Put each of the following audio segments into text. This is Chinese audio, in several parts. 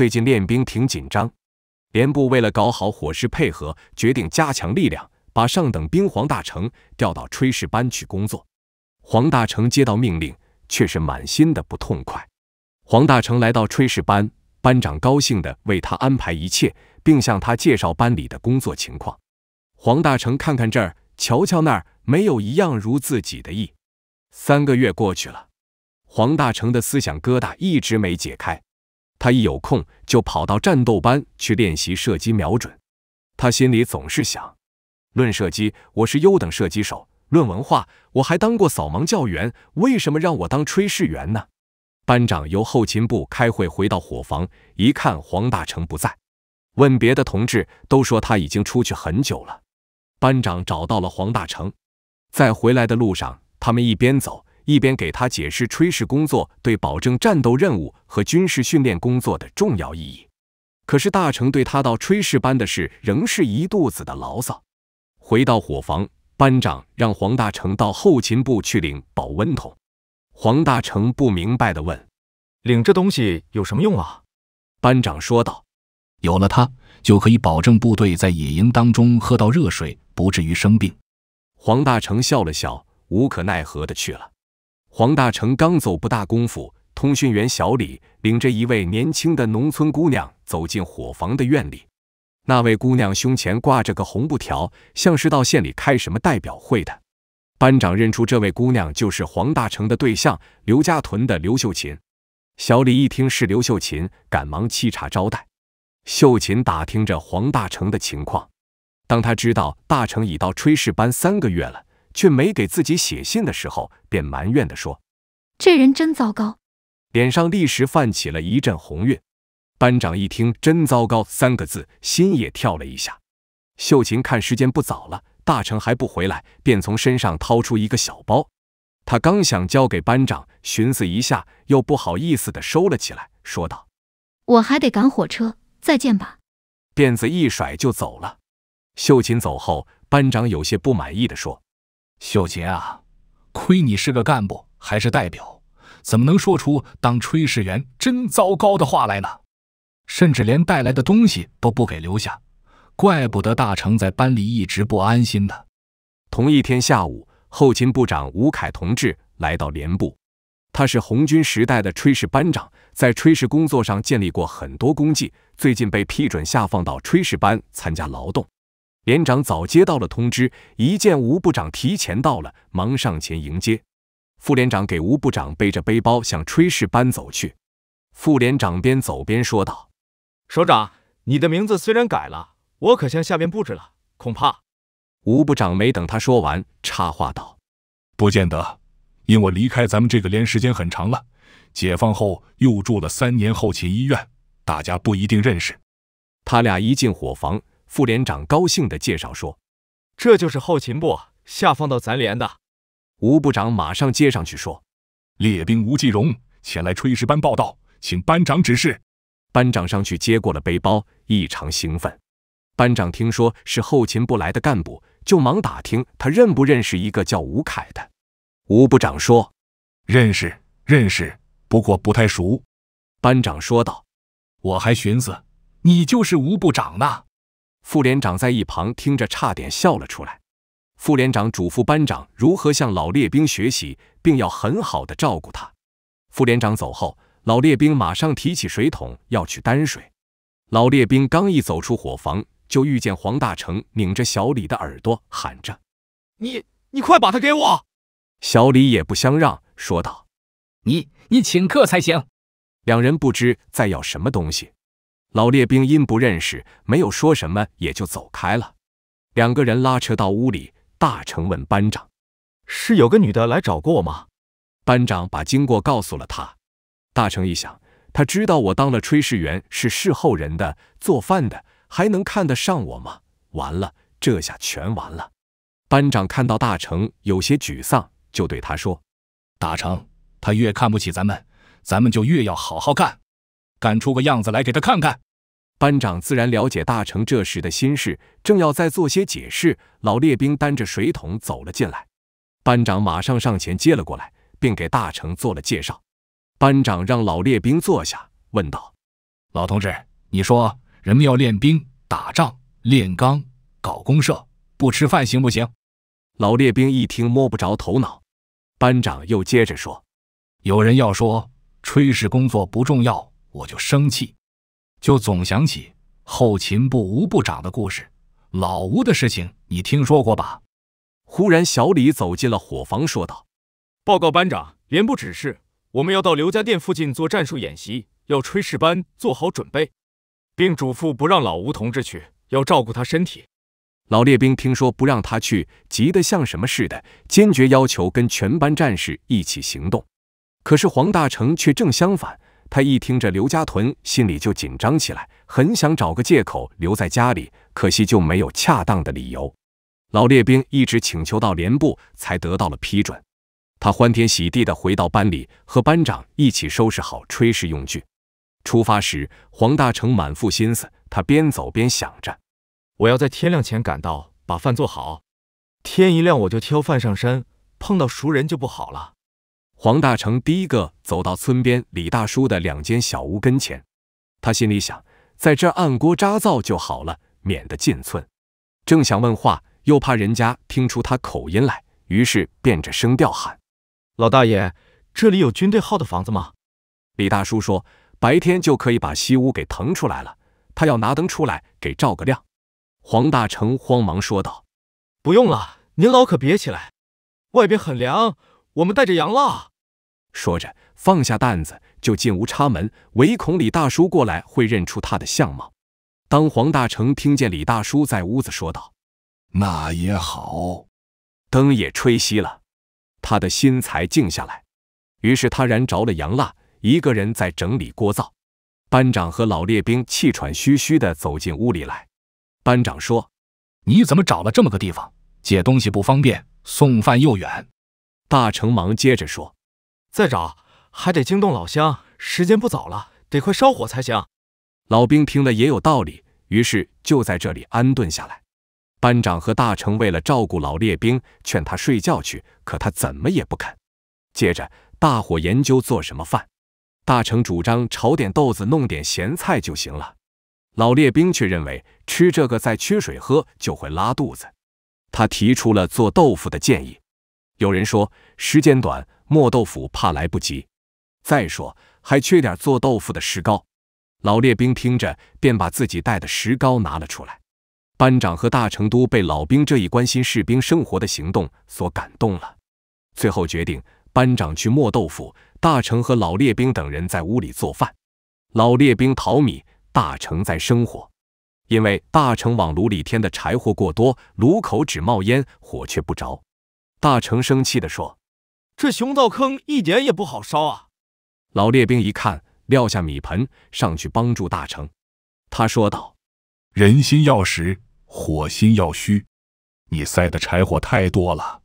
最近练兵挺紧张，连部为了搞好伙食配合，决定加强力量，把上等兵黄大成调到炊事班去工作。黄大成接到命令，却是满心的不痛快。黄大成来到炊事班，班长高兴的为他安排一切，并向他介绍班里的工作情况。黄大成看看这儿，瞧瞧那儿，没有一样如自己的意。三个月过去了，黄大成的思想疙瘩一直没解开。他一有空就跑到战斗班去练习射击瞄准，他心里总是想：论射击，我是优等射击手；论文化，我还当过扫盲教员，为什么让我当炊事员呢？班长由后勤部开会回到伙房，一看黄大成不在，问别的同志，都说他已经出去很久了。班长找到了黄大成，在回来的路上，他们一边走。一边给他解释炊事工作对保证战斗任务和军事训练工作的重要意义，可是大成对他到炊事班的事仍是一肚子的牢骚。回到伙房，班长让黄大成到后勤部去领保温桶。黄大成不明白的问：“领这东西有什么用啊？”班长说道：“有了它，就可以保证部队在野营当中喝到热水，不至于生病。”黄大成笑了笑，无可奈何的去了。黄大成刚走不大功夫，通讯员小李领着一位年轻的农村姑娘走进伙房的院里。那位姑娘胸前挂着个红布条，像是到县里开什么代表会的。班长认出这位姑娘就是黄大成的对象，刘家屯的刘秀琴。小李一听是刘秀琴，赶忙沏茶招待。秀琴打听着黄大成的情况，当他知道大成已到炊事班三个月了。却没给自己写信的时候，便埋怨的说：“这人真糟糕。”脸上立时泛起了一阵红晕。班长一听“真糟糕”三个字，心也跳了一下。秀琴看时间不早了，大成还不回来，便从身上掏出一个小包。他刚想交给班长，寻思一下，又不好意思的收了起来，说道：“我还得赶火车，再见吧。”辫子一甩就走了。秀琴走后，班长有些不满意的说。秀杰啊，亏你是个干部，还是代表，怎么能说出当炊事员真糟糕的话来呢？甚至连带来的东西都不给留下，怪不得大成在班里一直不安心呢。同一天下午，后勤部长吴凯同志来到连部，他是红军时代的炊事班长，在炊事工作上建立过很多功绩，最近被批准下放到炊事班参加劳动。连长早接到了通知，一见吴部长提前到了，忙上前迎接。副连长给吴部长背着背包向炊事班走去。副连长边走边说道：“首长，你的名字虽然改了，我可向下边布置了，恐怕……”吴部长没等他说完，插话道：“不见得，因我离开咱们这个连时间很长了，解放后又住了三年后勤医院，大家不一定认识。”他俩一进伙房。副连长高兴地介绍说：“这就是后勤部下放到咱连的。”吴部长马上接上去说：“列兵吴继荣前来炊事班报到，请班长指示。”班长上去接过了背包，异常兴奋。班长听说是后勤部来的干部，就忙打听他认不认识一个叫吴凯的。吴部长说：“认识，认识，不过不太熟。”班长说道：“我还寻思你就是吴部长呢。”副连长在一旁听着，差点笑了出来。副连长嘱咐班长如何向老列兵学习，并要很好的照顾他。副连长走后，老列兵马上提起水桶要去担水。老列兵刚一走出伙房，就遇见黄大成拧着小李的耳朵喊着：“你你快把他给我！”小李也不相让，说道：“你你请客才行。”两人不知在要什么东西。老列兵因不认识，没有说什么，也就走开了。两个人拉车到屋里，大成问班长：“是有个女的来找过吗？”班长把经过告诉了他。大成一想，他知道我当了炊事员是事候人的、做饭的，还能看得上我吗？完了，这下全完了。班长看到大成有些沮丧，就对他说：“大成，他越看不起咱们，咱们就越要好好干。”赶出个样子来给他看看。班长自然了解大成这时的心事，正要再做些解释，老列兵担着水桶走了进来。班长马上上前接了过来，并给大成做了介绍。班长让老列兵坐下，问道：“老同志，你说人们要练兵、打仗、炼钢、搞公社，不吃饭行不行？”老列兵一听摸不着头脑。班长又接着说：“有人要说炊事工作不重要。”我就生气，就总想起后勤部吴部长的故事。老吴的事情你听说过吧？忽然，小李走进了伙房，说道：“报告班长，连部指示，我们要到刘家店附近做战术演习，要炊事班做好准备，并嘱咐不让老吴同志去，要照顾他身体。”老列兵听说不让他去，急得像什么似的，坚决要求跟全班战士一起行动。可是黄大成却正相反。他一听着刘家屯，心里就紧张起来，很想找个借口留在家里，可惜就没有恰当的理由。老列兵一直请求到连部，才得到了批准。他欢天喜地的回到班里，和班长一起收拾好炊事用具。出发时，黄大成满腹心思，他边走边想着：我要在天亮前赶到，把饭做好。天一亮我就挑饭上山，碰到熟人就不好了。黄大成第一个走到村边李大叔的两间小屋跟前，他心里想，在这按锅扎灶就好了，免得进村。正想问话，又怕人家听出他口音来，于是变着声调喊：“老大爷，这里有军队号的房子吗？”李大叔说：“白天就可以把西屋给腾出来了，他要拿灯出来给照个亮。”黄大成慌忙说道：“不用了，您老可别起来，外边很凉，我们带着羊了。”说着，放下担子，就进屋插门，唯恐李大叔过来会认出他的相貌。当黄大成听见李大叔在屋子说道：“那也好。”灯也吹熄了，他的心才静下来。于是他燃着了洋蜡，一个人在整理锅灶。班长和老列兵气喘吁吁地走进屋里来。班长说：“你怎么找了这么个地方？借东西不方便，送饭又远。”大成忙接着说。再找还得惊动老乡，时间不早了，得快烧火才行。老兵听了也有道理，于是就在这里安顿下来。班长和大成为了照顾老列兵，劝他睡觉去，可他怎么也不肯。接着，大伙研究做什么饭。大成主张炒点豆子，弄点咸菜就行了。老列兵却认为吃这个再缺水喝就会拉肚子，他提出了做豆腐的建议。有人说时间短。磨豆腐怕来不及，再说还缺点做豆腐的石膏。老列兵听着，便把自己带的石膏拿了出来。班长和大成都被老兵这一关心士兵生活的行动所感动了，最后决定班长去磨豆腐，大成和老列兵等人在屋里做饭。老列兵淘米，大成在生火。因为大成往炉里添的柴火过多，炉口只冒烟，火却不着。大成生气地说。这熊灶坑一点也不好烧啊！老列兵一看，撂下米盆，上去帮助大成。他说道：“人心要实，火心要虚。你塞的柴火太多了。”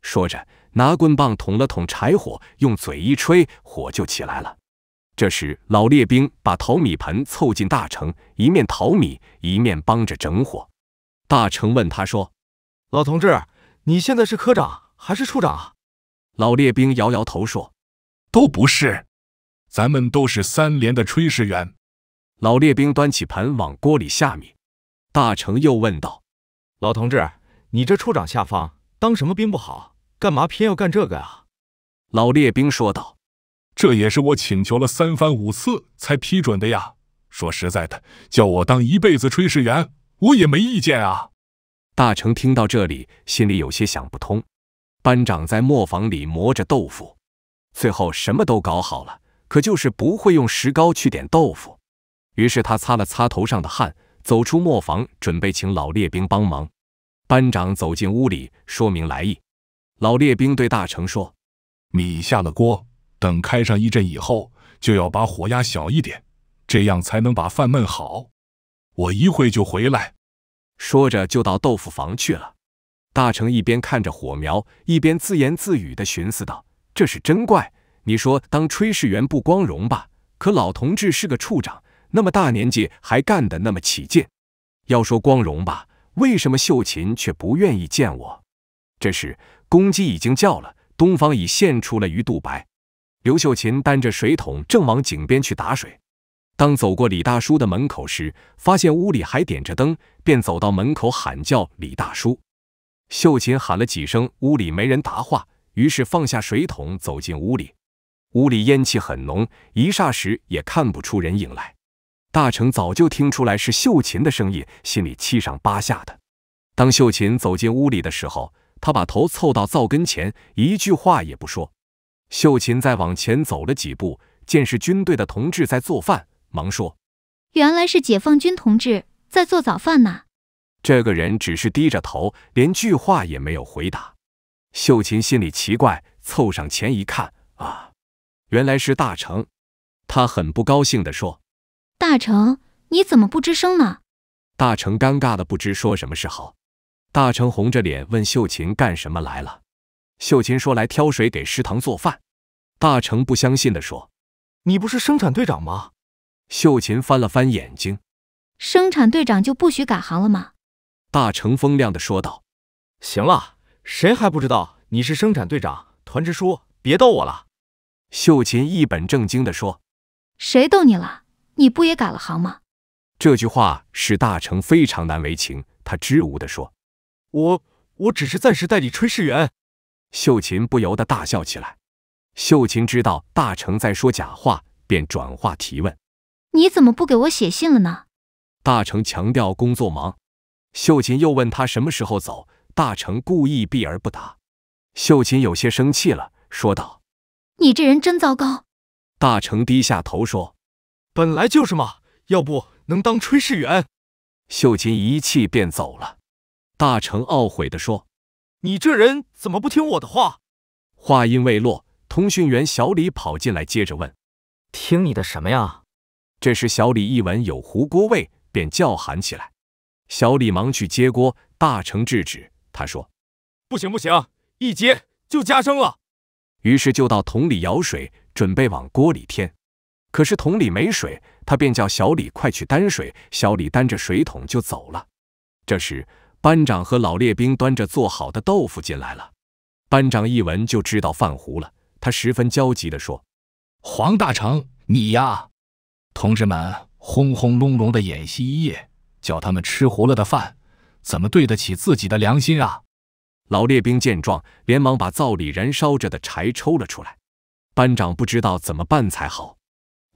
说着，拿棍棒捅了捅柴火，用嘴一吹，火就起来了。这时，老列兵把淘米盆凑近大成，一面淘米，一面帮着整火。大成问他说：“老同志，你现在是科长还是处长啊？”老列兵摇摇头说：“都不是，咱们都是三连的炊事员。”老列兵端起盆往锅里下面。大成又问道：“老同志，你这处长下放当什么兵不好，干嘛偏要干这个啊？”老列兵说道：“这也是我请求了三番五次才批准的呀。说实在的，叫我当一辈子炊事员，我也没意见啊。”大成听到这里，心里有些想不通。班长在磨坊里磨着豆腐，最后什么都搞好了，可就是不会用石膏去点豆腐。于是他擦了擦头上的汗，走出磨坊，准备请老列兵帮忙。班长走进屋里，说明来意。老列兵对大成说：“米下了锅，等开上一阵以后，就要把火压小一点，这样才能把饭焖好。我一会就回来。”说着就到豆腐房去了。大成一边看着火苗，一边自言自语地寻思道：“这是真怪，你说当炊事员不光荣吧？可老同志是个处长，那么大年纪还干得那么起劲。要说光荣吧，为什么秀琴却不愿意见我？”这时，公鸡已经叫了，东方已现出了鱼肚白。刘秀琴担着水桶正往井边去打水，当走过李大叔的门口时，发现屋里还点着灯，便走到门口喊叫：“李大叔！”秀琴喊了几声，屋里没人答话，于是放下水桶，走进屋里。屋里烟气很浓，一霎时也看不出人影来。大成早就听出来是秀琴的声音，心里七上八下的。当秀琴走进屋里的时候，他把头凑到灶跟前，一句话也不说。秀琴再往前走了几步，见是军队的同志在做饭，忙说：“原来是解放军同志在做早饭呢。”这个人只是低着头，连句话也没有回答。秀琴心里奇怪，凑上前一看，啊，原来是大成。她很不高兴地说：“大成，你怎么不吱声呢？”大成尴尬的不知说什么是好。大成红着脸问秀琴干什么来了。秀琴说：“来挑水给食堂做饭。”大成不相信的说：“你不是生产队长吗？”秀琴翻了翻眼睛：“生产队长就不许改行了吗？”大成风亮的说道：“行了，谁还不知道你是生产队长、团支书？别逗我了。”秀琴一本正经的说：“谁逗你了？你不也改了行吗？”这句话使大成非常难为情，他支吾的说：“我我只是暂时代理炊事员。”秀琴不由得大笑起来。秀琴知道大成在说假话，便转话提问：“你怎么不给我写信了呢？”大成强调工作忙。秀琴又问他什么时候走，大成故意避而不答。秀琴有些生气了，说道：“你这人真糟糕。”大成低下头说：“本来就是嘛，要不能当炊事员。”秀琴一气便走了。大成懊悔地说：“你这人怎么不听我的话？”话音未落，通讯员小李跑进来，接着问：“听你的什么呀？”这时小李一闻有糊锅味，便叫喊起来。小李忙去接锅，大成制止他说：“不行不行，一接就加生了。”于是就到桶里舀水，准备往锅里添。可是桶里没水，他便叫小李快去担水。小李担着水桶就走了。这时，班长和老列兵端着做好的豆腐进来了。班长一闻就知道饭糊了，他十分焦急地说：“黄大成，你呀，同志们轰轰隆隆的演习一夜。”叫他们吃糊了的饭，怎么对得起自己的良心啊？老列兵见状，连忙把灶里燃烧着的柴抽了出来。班长不知道怎么办才好。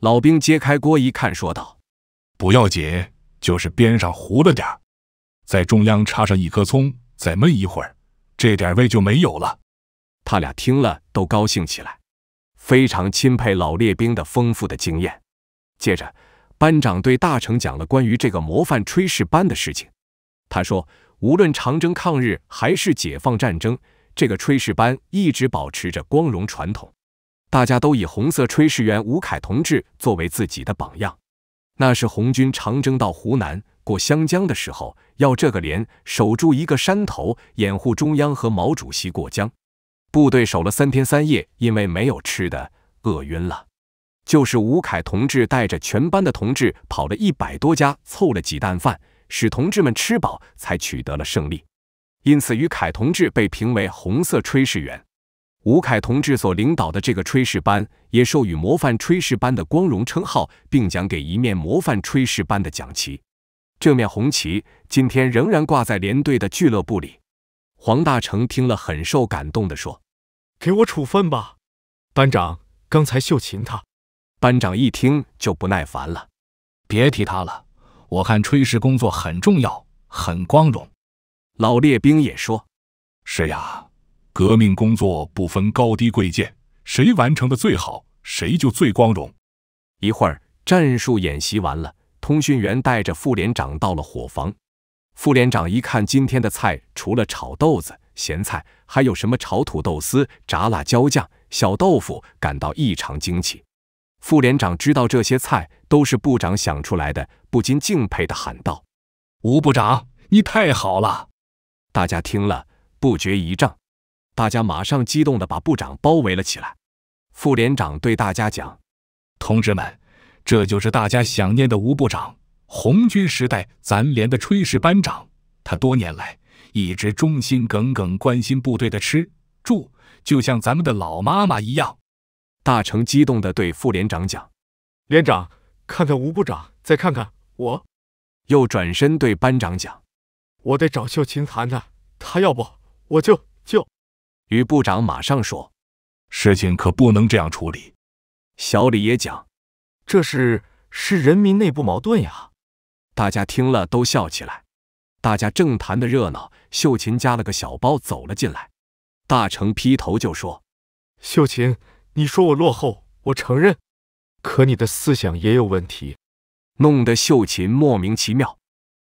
老兵揭开锅一看，说道：“不要紧，就是边上糊了点儿，在中央插上一颗葱，再焖一会儿，这点味就没有了。”他俩听了都高兴起来，非常钦佩老列兵的丰富的经验。接着。班长对大成讲了关于这个模范炊事班的事情。他说，无论长征、抗日还是解放战争，这个炊事班一直保持着光荣传统，大家都以红色炊事员吴凯同志作为自己的榜样。那是红军长征到湖南过湘江的时候，要这个连守住一个山头，掩护中央和毛主席过江。部队守了三天三夜，因为没有吃的，饿晕了。就是吴凯同志带着全班的同志跑了一百多家，凑了几担饭，使同志们吃饱，才取得了胜利。因此，与凯同志被评为红色炊事员。吴凯同志所领导的这个炊事班也授予模范炊事班的光荣称号，并奖给一面模范炊事班的奖旗。这面红旗今天仍然挂在连队的俱乐部里。黄大成听了很受感动地说：“给我处分吧，班长！刚才秀琴她……”班长一听就不耐烦了，别提他了。我看炊事工作很重要，很光荣。老列兵也说：“是呀，革命工作不分高低贵贱，谁完成的最好，谁就最光荣。”一会儿战术演习完了，通讯员带着副连长到了伙房。副连长一看今天的菜，除了炒豆子、咸菜，还有什么炒土豆丝、炸辣椒酱、小豆腐，感到异常惊奇。副连长知道这些菜都是部长想出来的，不禁敬佩地喊道：“吴部长，你太好了！”大家听了不觉一怔，大家马上激动地把部长包围了起来。副连长对大家讲：“同志们，这就是大家想念的吴部长，红军时代咱连的炊事班长。他多年来一直忠心耿耿，关心部队的吃住，就像咱们的老妈妈一样。”大成激动地对副连长讲：“连长，看看吴部长，再看看我。”又转身对班长讲：“我得找秀琴谈谈，她要不我就就。”于部长马上说：“事情可不能这样处理。”小李也讲：“这事是人民内部矛盾呀。”大家听了都笑起来。大家正谈得热闹，秀琴夹了个小包走了进来。大成劈头就说：“秀琴。”你说我落后，我承认，可你的思想也有问题，弄得秀琴莫名其妙。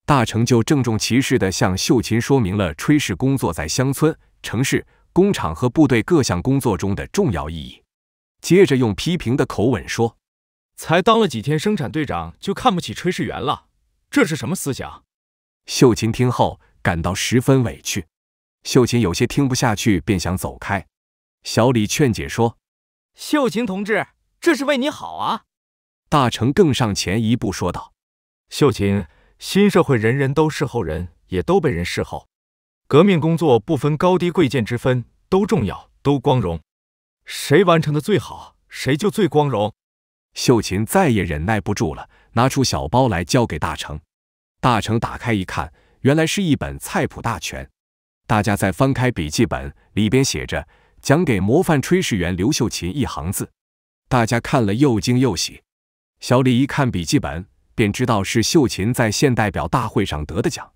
大成就郑重其事地向秀琴说明了炊事工作在乡村、城市、工厂和部队各项工作中的重要意义，接着用批评的口吻说：“才当了几天生产队长，就看不起炊事员了，这是什么思想？”秀琴听后感到十分委屈。秀琴有些听不下去，便想走开。小李劝解说。秀琴同志，这是为你好啊！大成更上前一步说道：“秀琴，新社会人人都是后人，也都被人侍候，革命工作不分高低贵贱之分，都重要，都光荣。谁完成的最好，谁就最光荣。”秀琴再也忍耐不住了，拿出小包来交给大成。大成打开一看，原来是一本菜谱大全。大家再翻开笔记本，里边写着。讲给模范炊事员刘秀琴一行字，大家看了又惊又喜。小李一看笔记本，便知道是秀琴在县代表大会上得的奖。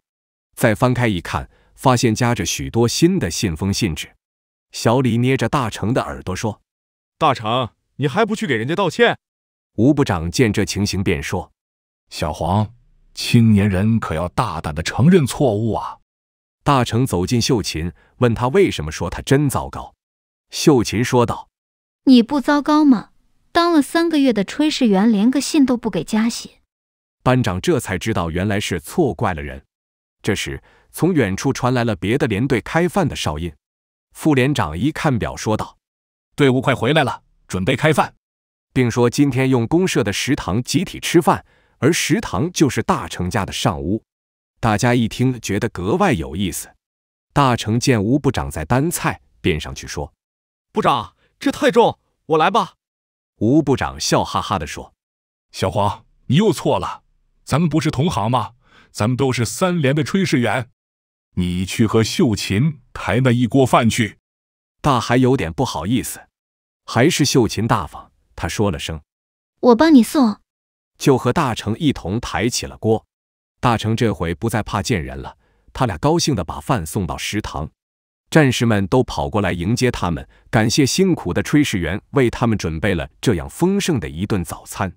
再翻开一看，发现夹着许多新的信封信纸。小李捏着大成的耳朵说：“大成，你还不去给人家道歉？”吴部长见这情形，便说：“小黄，青年人可要大胆的承认错误啊！”大成走进秀琴，问他为什么说他真糟糕。秀琴说道：“你不糟糕吗？当了三个月的炊事员，连个信都不给家写。”班长这才知道原来是错怪了人。这时，从远处传来了别的连队开饭的哨音。副连长一看表，说道：“队伍快回来了，准备开饭，并说今天用公社的食堂集体吃饭，而食堂就是大成家的上屋。”大家一听，觉得格外有意思。大成见吴部长在担菜，便上去说。部长，这太重，我来吧。吴部长笑哈哈地说：“小黄，你又错了，咱们不是同行吗？咱们都是三连的炊事员，你去和秀琴抬那一锅饭去。”大海有点不好意思，还是秀琴大方，他说了声：“我帮你送。”就和大成一同抬起了锅。大成这回不再怕见人了，他俩高兴地把饭送到食堂。战士们都跑过来迎接他们，感谢辛苦的炊事员为他们准备了这样丰盛的一顿早餐。